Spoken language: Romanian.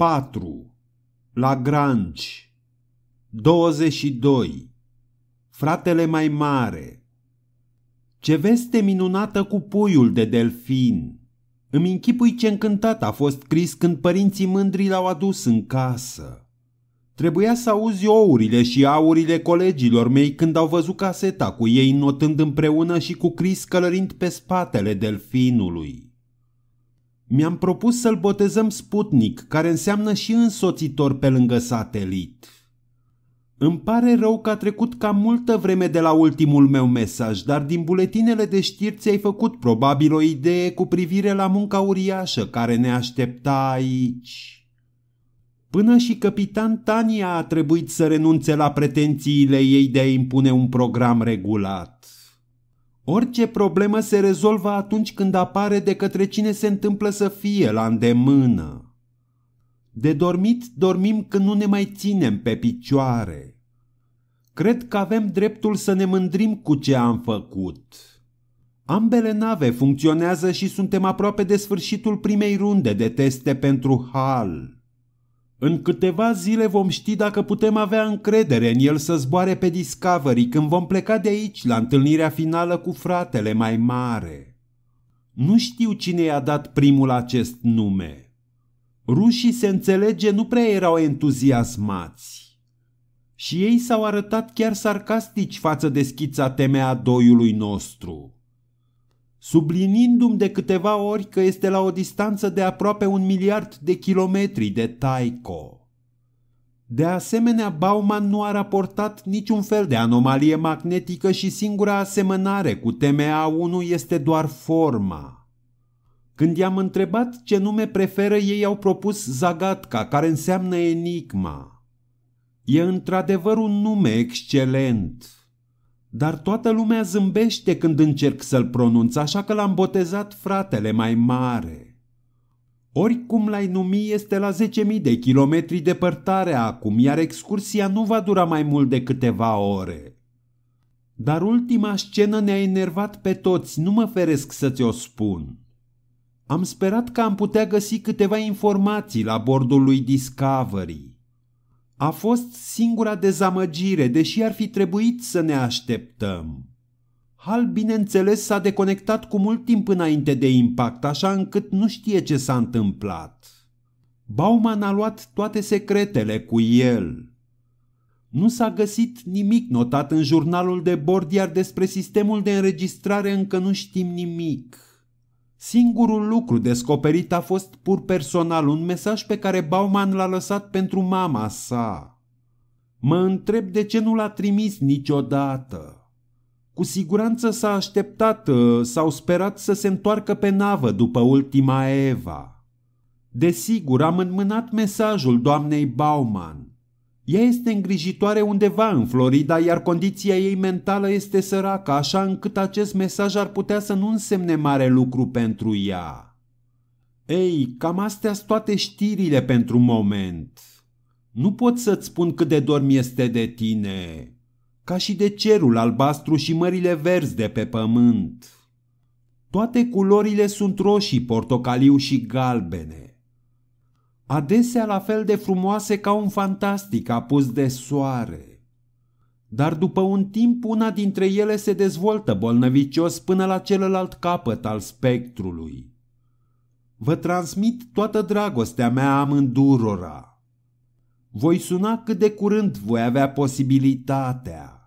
4. Lagrange 22. Fratele mai mare Ce veste minunată cu puiul de delfin! Îmi închipui ce încântat a fost Cris când părinții mândri l-au adus în casă. Trebuia să auzi ourile și aurile colegilor mei când au văzut caseta cu ei notând împreună și cu Cris călărind pe spatele delfinului. Mi-am propus să-l botezăm Sputnik, care înseamnă și însoțitor pe lângă satelit. Îmi pare rău că a trecut cam multă vreme de la ultimul meu mesaj, dar din buletinele de știri ți-ai făcut probabil o idee cu privire la munca uriașă care ne aștepta aici. Până și capitan Tania a trebuit să renunțe la pretențiile ei de a impune un program regulat. Orice problemă se rezolvă atunci când apare de către cine se întâmplă să fie la îndemână. De dormit dormim când nu ne mai ținem pe picioare. Cred că avem dreptul să ne mândrim cu ce am făcut. Ambele nave funcționează și suntem aproape de sfârșitul primei runde de teste pentru HAL. În câteva zile vom ști dacă putem avea încredere în el să zboare pe Discovery când vom pleca de aici la întâlnirea finală cu fratele mai mare. Nu știu cine i-a dat primul acest nume. Rușii se înțelege nu prea erau entuziasmați. Și ei s-au arătat chiar sarcastici față de schița temea doiului nostru sublinindu-mi de câteva ori că este la o distanță de aproape un miliard de kilometri de Taiko. De asemenea, Bauman nu a raportat niciun fel de anomalie magnetică și singura asemănare cu TMA-1 este doar forma. Când i-am întrebat ce nume preferă, ei au propus Zagatka, care înseamnă enigma. E într-adevăr un nume excelent. Dar toată lumea zâmbește când încerc să-l pronunț, așa că l-am botezat fratele mai mare. Oricum l-ai numi este la 10.000 de kilometri departare acum, iar excursia nu va dura mai mult de câteva ore. Dar ultima scenă ne-a enervat pe toți, nu mă feresc să ți-o spun. Am sperat că am putea găsi câteva informații la bordul lui Discovery. A fost singura dezamăgire, deși ar fi trebuit să ne așteptăm. Hal, bineînțeles, s-a deconectat cu mult timp înainte de impact, așa încât nu știe ce s-a întâmplat. Bauman a luat toate secretele cu el. Nu s-a găsit nimic notat în jurnalul de bord, iar despre sistemul de înregistrare încă nu știm nimic. Singurul lucru descoperit a fost pur personal un mesaj pe care Bauman l-a lăsat pentru mama sa. Mă întreb de ce nu l-a trimis niciodată. Cu siguranță s-a așteptat uh, sau sperat să se întoarcă pe navă după ultima Eva. Desigur, am înmânat mesajul doamnei Bauman. Ea este îngrijitoare undeva în Florida, iar condiția ei mentală este săracă, așa încât acest mesaj ar putea să nu însemne mare lucru pentru ea. Ei, cam astea sunt toate știrile pentru moment. Nu pot să-ți spun cât de dorm este de tine, ca și de cerul albastru și mările verzi de pe pământ. Toate culorile sunt roșii, portocaliu și galbene adesea la fel de frumoase ca un fantastic apus de soare. Dar după un timp una dintre ele se dezvoltă bolnăvicios până la celălalt capăt al spectrului. Vă transmit toată dragostea mea amândurora. Voi suna cât de curând voi avea posibilitatea.